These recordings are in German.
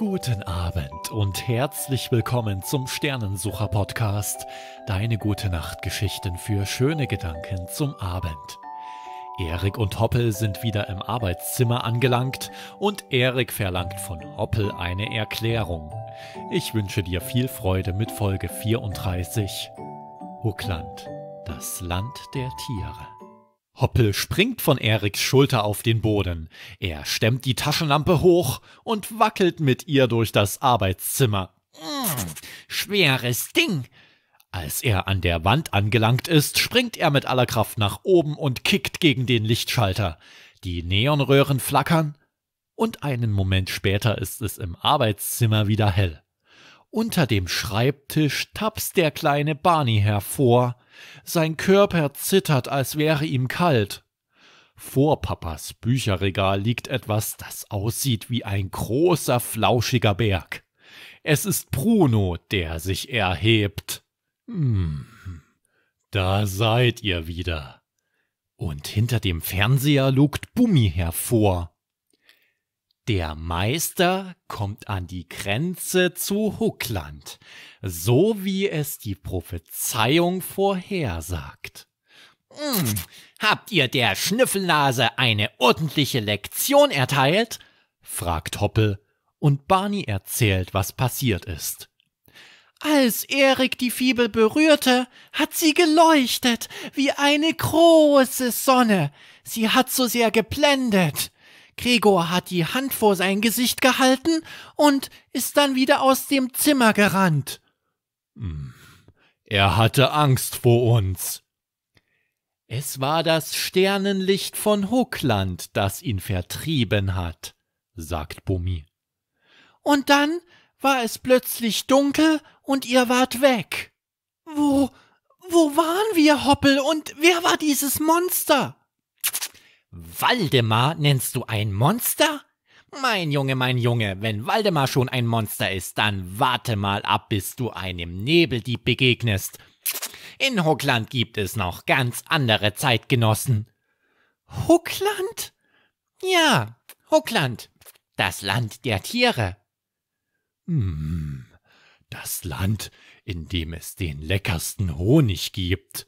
Guten Abend und herzlich willkommen zum Sternensucher Podcast, deine gute Nachtgeschichten für schöne Gedanken zum Abend. Erik und Hoppel sind wieder im Arbeitszimmer angelangt und Erik verlangt von Hoppel eine Erklärung. Ich wünsche dir viel Freude mit Folge 34 Huckland, das Land der Tiere. Hoppel springt von Eriks Schulter auf den Boden. Er stemmt die Taschenlampe hoch und wackelt mit ihr durch das Arbeitszimmer. Mmh, schweres Ding! Als er an der Wand angelangt ist, springt er mit aller Kraft nach oben und kickt gegen den Lichtschalter. Die Neonröhren flackern und einen Moment später ist es im Arbeitszimmer wieder hell. Unter dem Schreibtisch tapst der kleine Barney hervor sein Körper zittert, als wäre ihm kalt. Vor Papas Bücherregal liegt etwas, das aussieht wie ein großer, flauschiger Berg. Es ist Bruno, der sich erhebt. Hm, da seid ihr wieder. Und hinter dem Fernseher lugt Bummi hervor. Der Meister kommt an die Grenze zu Huckland, so wie es die Prophezeiung vorhersagt. Hm, habt ihr der Schnüffelnase eine ordentliche Lektion erteilt? fragt Hoppel, und Barney erzählt, was passiert ist. Als Erik die Fibel berührte, hat sie geleuchtet wie eine große Sonne. Sie hat so sehr geblendet. Gregor hat die Hand vor sein Gesicht gehalten und ist dann wieder aus dem Zimmer gerannt. Hm. Er hatte Angst vor uns. Es war das Sternenlicht von Huckland, das ihn vertrieben hat, sagt Bummi. Und dann war es plötzlich dunkel und ihr wart weg. Wo, wo waren wir, Hoppel, und wer war dieses Monster? Waldemar nennst du ein Monster? Mein Junge, mein Junge, wenn Waldemar schon ein Monster ist, dann warte mal ab, bis du einem Nebeldieb begegnest. In Huckland gibt es noch ganz andere Zeitgenossen. Huckland? Ja, Huckland, das Land der Tiere. Hm, das Land, in dem es den leckersten Honig gibt.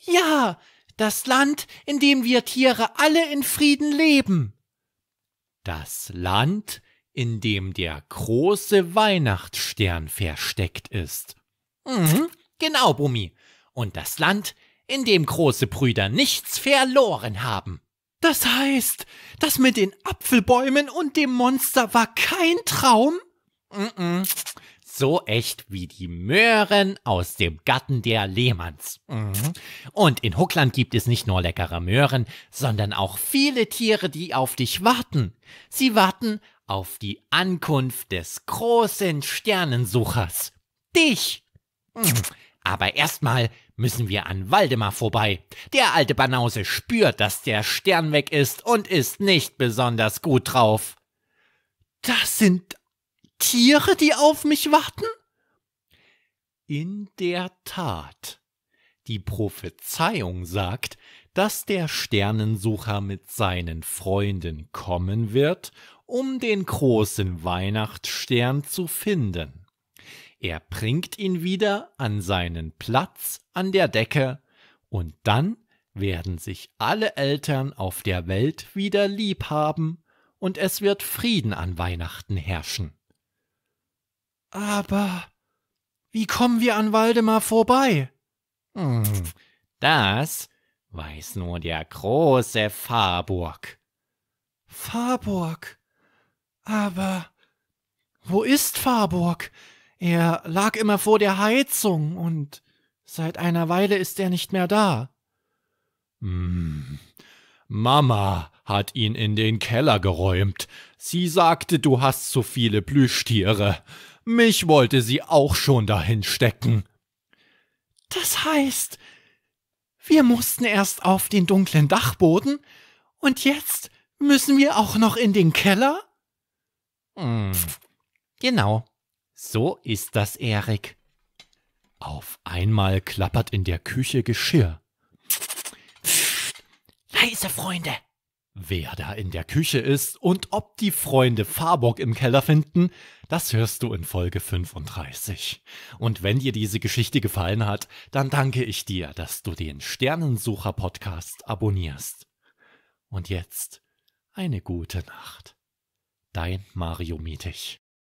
Ja, das Land, in dem wir Tiere alle in Frieden leben. Das Land, in dem der große Weihnachtsstern versteckt ist. Mhm, genau, Bumi. Und das Land, in dem große Brüder nichts verloren haben. Das heißt, das mit den Apfelbäumen und dem Monster war kein Traum? Mm so echt wie die Möhren aus dem Garten der Lehmanns. Mhm. Und in Huckland gibt es nicht nur leckere Möhren, sondern auch viele Tiere, die auf dich warten. Sie warten auf die Ankunft des großen Sternensuchers. Dich! Mhm. Aber erstmal müssen wir an Waldemar vorbei. Der alte Banause spürt, dass der Stern weg ist und ist nicht besonders gut drauf. Das sind Tiere, die auf mich warten? In der Tat. Die Prophezeiung sagt, dass der Sternensucher mit seinen Freunden kommen wird, um den großen Weihnachtsstern zu finden. Er bringt ihn wieder an seinen Platz an der Decke, und dann werden sich alle Eltern auf der Welt wieder lieb haben, und es wird Frieden an Weihnachten herrschen. Aber wie kommen wir an Waldemar vorbei? Hm, das weiß nur der große Fahrburg. Fahrburg? Aber wo ist Fahrburg? Er lag immer vor der Heizung und seit einer Weile ist er nicht mehr da. Hm. Mama hat ihn in den Keller geräumt. Sie sagte, du hast zu viele Plüschtiere. Mich wollte sie auch schon dahin stecken. Das heißt, wir mussten erst auf den dunklen Dachboden und jetzt müssen wir auch noch in den Keller? Hm, genau. So ist das, Erik. Auf einmal klappert in der Küche Geschirr. Leise, Freunde, Wer da in der Küche ist und ob die Freunde Farburg im Keller finden, das hörst du in Folge 35. Und wenn dir diese Geschichte gefallen hat, dann danke ich dir, dass du den Sternensucher-Podcast abonnierst. Und jetzt eine gute Nacht. Dein Mario Mietig.